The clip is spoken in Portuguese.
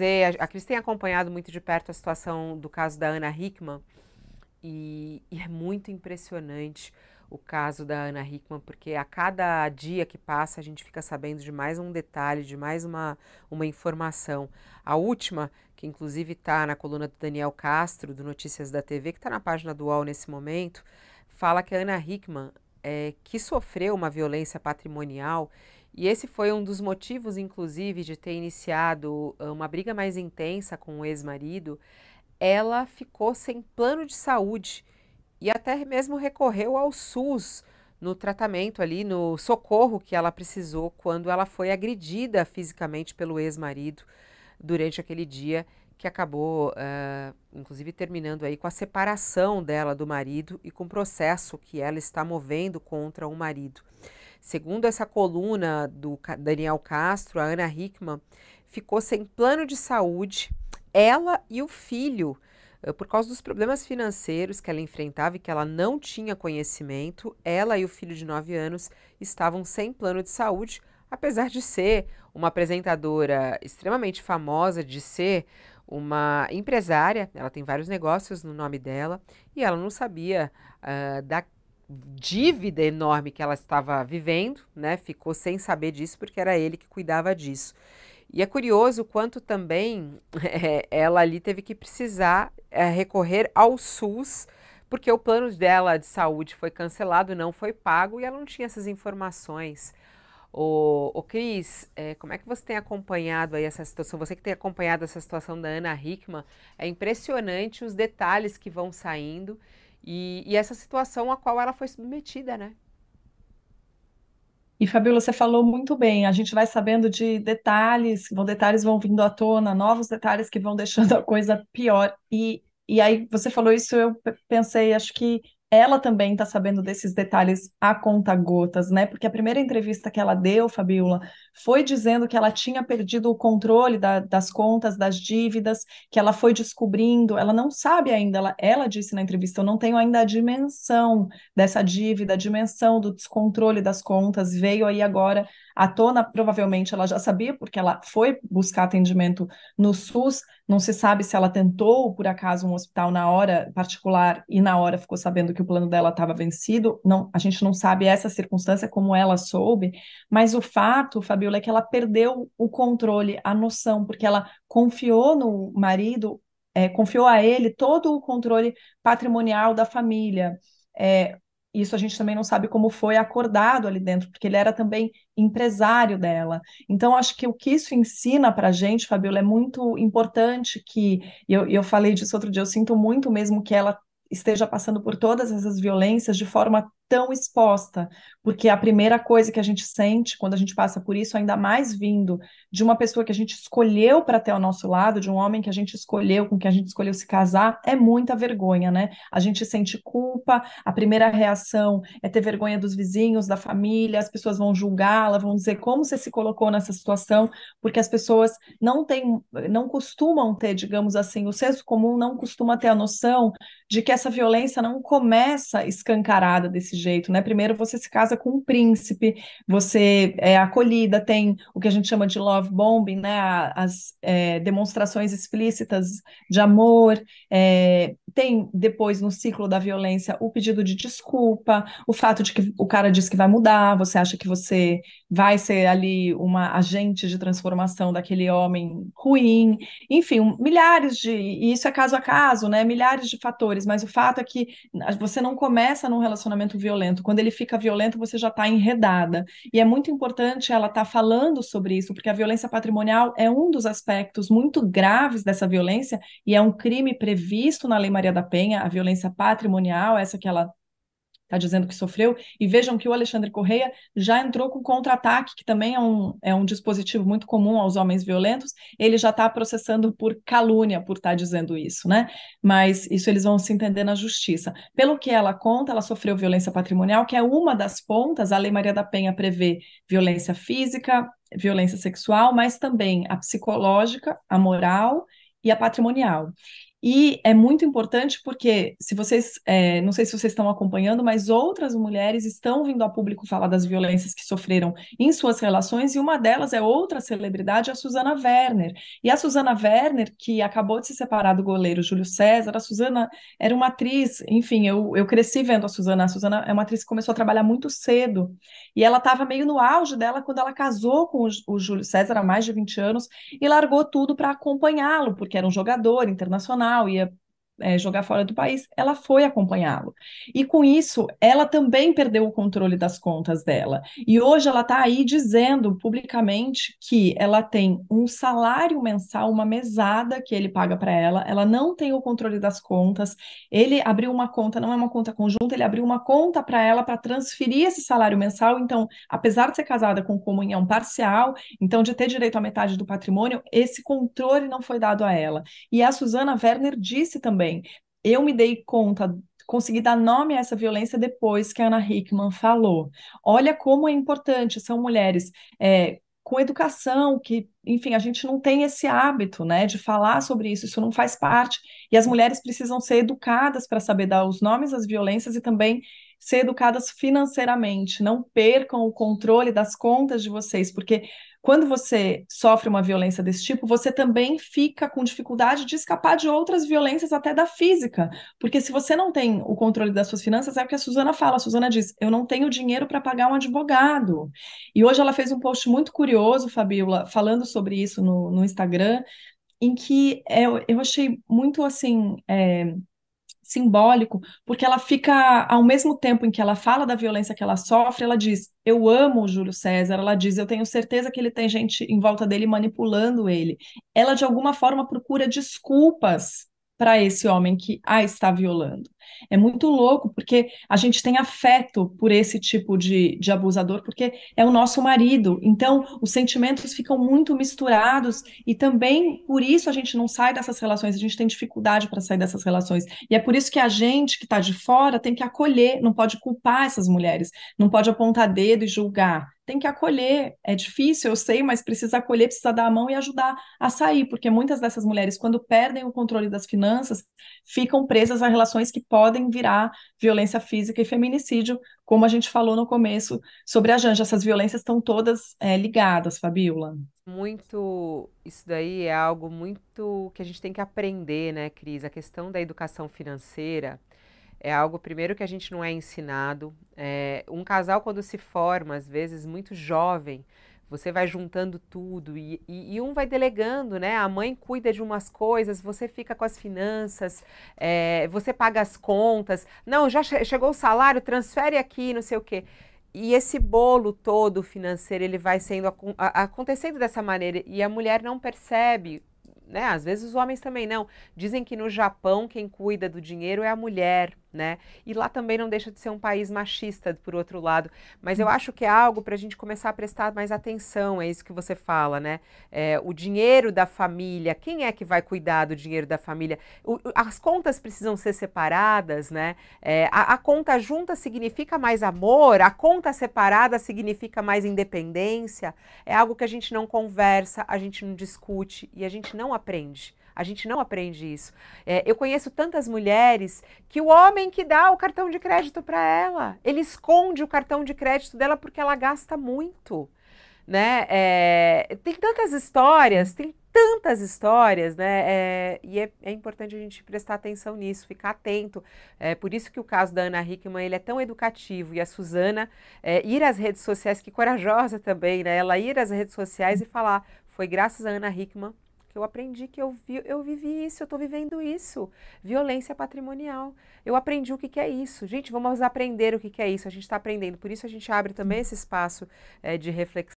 dizer, a, Cris tem acompanhado muito de perto a situação do caso da Ana Hickman e, e é muito impressionante o caso da Ana Hickman, porque a cada dia que passa a gente fica sabendo de mais um detalhe, de mais uma, uma informação. A última, que inclusive está na coluna do Daniel Castro, do Notícias da TV, que está na página do UOL nesse momento, fala que a Ana Hickman, é, que sofreu uma violência patrimonial e esse foi um dos motivos, inclusive, de ter iniciado ah, uma briga mais intensa com o ex-marido. Ela ficou sem plano de saúde e até mesmo recorreu ao SUS no tratamento ali, no socorro que ela precisou quando ela foi agredida fisicamente pelo ex-marido durante aquele dia que acabou, uh, inclusive, terminando aí com a separação dela do marido e com o processo que ela está movendo contra o marido. Segundo essa coluna do Daniel Castro, a Ana Hickman ficou sem plano de saúde, ela e o filho, eh, por causa dos problemas financeiros que ela enfrentava e que ela não tinha conhecimento, ela e o filho de 9 anos estavam sem plano de saúde, apesar de ser uma apresentadora extremamente famosa, de ser uma empresária, ela tem vários negócios no nome dela, e ela não sabia uh, da dívida enorme que ela estava vivendo, né? Ficou sem saber disso porque era ele que cuidava disso. E é curioso o quanto também é, ela ali teve que precisar é, recorrer ao SUS, porque o plano dela de saúde foi cancelado, não foi pago e ela não tinha essas informações. O ô Cris, é, como é que você tem acompanhado aí essa situação? Você que tem acompanhado essa situação da Ana Hickman, é impressionante os detalhes que vão saindo e, e essa situação a qual ela foi submetida, né? E Fabíola, você falou muito bem. A gente vai sabendo de detalhes, vão detalhes vão vindo à tona, novos detalhes que vão deixando a coisa pior. E, e aí você falou isso, eu pensei, acho que ela também está sabendo desses detalhes a conta gotas, né? Porque a primeira entrevista que ela deu, Fabiola, foi dizendo que ela tinha perdido o controle da, das contas, das dívidas, que ela foi descobrindo, ela não sabe ainda, ela, ela disse na entrevista, eu não tenho ainda a dimensão dessa dívida, a dimensão do descontrole das contas, veio aí agora à tona, provavelmente ela já sabia, porque ela foi buscar atendimento no SUS, não se sabe se ela tentou, por acaso, um hospital na hora particular e na hora ficou sabendo que o plano dela estava vencido. Não, a gente não sabe essa circunstância como ela soube, mas o fato, Fabiola, é que ela perdeu o controle, a noção, porque ela confiou no marido, é, confiou a ele todo o controle patrimonial da família. É, isso a gente também não sabe como foi acordado ali dentro, porque ele era também empresário dela. Então, acho que o que isso ensina para a gente, Fabiola, é muito importante que, e eu, eu falei disso outro dia, eu sinto muito mesmo que ela esteja passando por todas essas violências de forma tão exposta, porque a primeira coisa que a gente sente quando a gente passa por isso, ainda mais vindo de uma pessoa que a gente escolheu para ter ao nosso lado, de um homem que a gente escolheu, com que a gente escolheu se casar, é muita vergonha, né? A gente sente culpa, a primeira reação é ter vergonha dos vizinhos, da família, as pessoas vão julgá-la, vão dizer como você se colocou nessa situação, porque as pessoas não têm, não costumam ter, digamos assim, o senso comum não costuma ter a noção de que essa violência não começa escancarada desse jeito, né? Primeiro você se casa com um príncipe, você é acolhida, tem o que a gente chama de love bombing, né? As é, demonstrações explícitas de amor, é, tem depois no ciclo da violência o pedido de desculpa, o fato de que o cara diz que vai mudar, você acha que você vai ser ali uma agente de transformação daquele homem ruim, enfim, milhares de, e isso é caso a caso, né? Milhares de fatores, mas o fato é que você não começa num relacionamento violento, quando ele fica violento, você já está enredada. E é muito importante ela estar tá falando sobre isso, porque a violência patrimonial é um dos aspectos muito graves dessa violência e é um crime previsto na lei Maria da Penha, a violência patrimonial, essa que ela está dizendo que sofreu, e vejam que o Alexandre Correia já entrou com contra-ataque, que também é um, é um dispositivo muito comum aos homens violentos, ele já está processando por calúnia por estar tá dizendo isso, né? Mas isso eles vão se entender na justiça. Pelo que ela conta, ela sofreu violência patrimonial, que é uma das pontas, a Lei Maria da Penha prevê violência física, violência sexual, mas também a psicológica, a moral e a patrimonial. E é muito importante porque, se vocês, é, não sei se vocês estão acompanhando, mas outras mulheres estão vindo a público falar das violências que sofreram em suas relações, e uma delas é outra celebridade, a Susana Werner. E a Susana Werner, que acabou de se separar do goleiro Júlio César, a Susana era uma atriz, enfim, eu, eu cresci vendo a Susana. A Susana é uma atriz que começou a trabalhar muito cedo, e ela estava meio no auge dela quando ela casou com o, o Júlio César há mais de 20 anos e largou tudo para acompanhá-lo, porque era um jogador internacional profissional, ia é, jogar fora do país, ela foi acompanhá-lo. E com isso, ela também perdeu o controle das contas dela. E hoje ela está aí dizendo publicamente que ela tem um salário mensal, uma mesada que ele paga para ela, ela não tem o controle das contas, ele abriu uma conta, não é uma conta conjunta, ele abriu uma conta para ela para transferir esse salário mensal. Então, apesar de ser casada com comunhão parcial, então de ter direito à metade do patrimônio, esse controle não foi dado a ela. E a Suzana Werner disse também também. Eu me dei conta consegui dar nome a essa violência depois que a Ana Hickman falou. Olha como é importante, são mulheres é, com educação, que, enfim, a gente não tem esse hábito, né, de falar sobre isso, isso não faz parte, e as mulheres precisam ser educadas para saber dar os nomes às violências e também ser educadas financeiramente, não percam o controle das contas de vocês, porque quando você sofre uma violência desse tipo, você também fica com dificuldade de escapar de outras violências, até da física. Porque se você não tem o controle das suas finanças, é o que a Suzana fala. A Suzana diz: Eu não tenho dinheiro para pagar um advogado. E hoje ela fez um post muito curioso, Fabiola, falando sobre isso no, no Instagram, em que eu, eu achei muito assim. É simbólico, porque ela fica, ao mesmo tempo em que ela fala da violência que ela sofre, ela diz: Eu amo o Júlio César. Ela diz: Eu tenho certeza que ele tem gente em volta dele manipulando ele. Ela, de alguma forma, procura desculpas para esse homem que a está violando. É muito louco, porque a gente tem afeto por esse tipo de, de abusador, porque é o nosso marido. Então, os sentimentos ficam muito misturados e também por isso a gente não sai dessas relações, a gente tem dificuldade para sair dessas relações. E é por isso que a gente que está de fora tem que acolher, não pode culpar essas mulheres, não pode apontar dedo e julgar tem que acolher. É difícil, eu sei, mas precisa acolher, precisa dar a mão e ajudar a sair, porque muitas dessas mulheres, quando perdem o controle das finanças, ficam presas a relações que podem virar violência física e feminicídio, como a gente falou no começo sobre a Janja. Essas violências estão todas é, ligadas, Fabiola. Muito. Isso daí é algo muito que a gente tem que aprender, né, Cris? A questão da educação financeira é algo primeiro que a gente não é ensinado. É, um casal quando se forma, às vezes muito jovem, você vai juntando tudo e, e, e, um vai delegando, né? A mãe cuida de umas coisas, você fica com as finanças, é, você paga as contas. Não, já che chegou o salário, transfere aqui, não sei o quê. E esse bolo todo financeiro, ele vai sendo acontecendo dessa maneira e a mulher não percebe né? Às vezes os homens também não. Dizem que no Japão quem cuida do dinheiro é a mulher né? E lá também não deixa de ser um país machista, por outro lado. Mas eu uhum. acho que é algo para a gente começar a prestar mais atenção, é isso que você fala, né? É, o dinheiro da família, quem é que vai cuidar do dinheiro da família? O, as contas precisam ser separadas, né? É, a, a, conta junta significa mais amor, a conta separada significa mais independência. É algo que a gente não conversa, a gente não discute e a gente não aprende. A gente não aprende isso. É, eu conheço tantas mulheres que o homem que dá o cartão de crédito para ela, ele esconde o cartão de crédito dela porque ela gasta muito. Né? É, tem tantas histórias, tem tantas histórias, né? É, e é, é, importante a gente prestar atenção nisso, ficar atento. É por isso que o caso da Ana Hickman ele é tão educativo e a Suzana é, ir às redes sociais, que corajosa também, né? Ela ir às redes sociais e falar: foi graças a Ana Hickman que eu aprendi que eu, vi, eu vivi isso, eu estou vivendo isso. Violência patrimonial. Eu aprendi o que, que é isso. Gente, vamos aprender o que, que é isso. A gente está aprendendo. Por isso a gente abre também esse espaço é, de reflexão.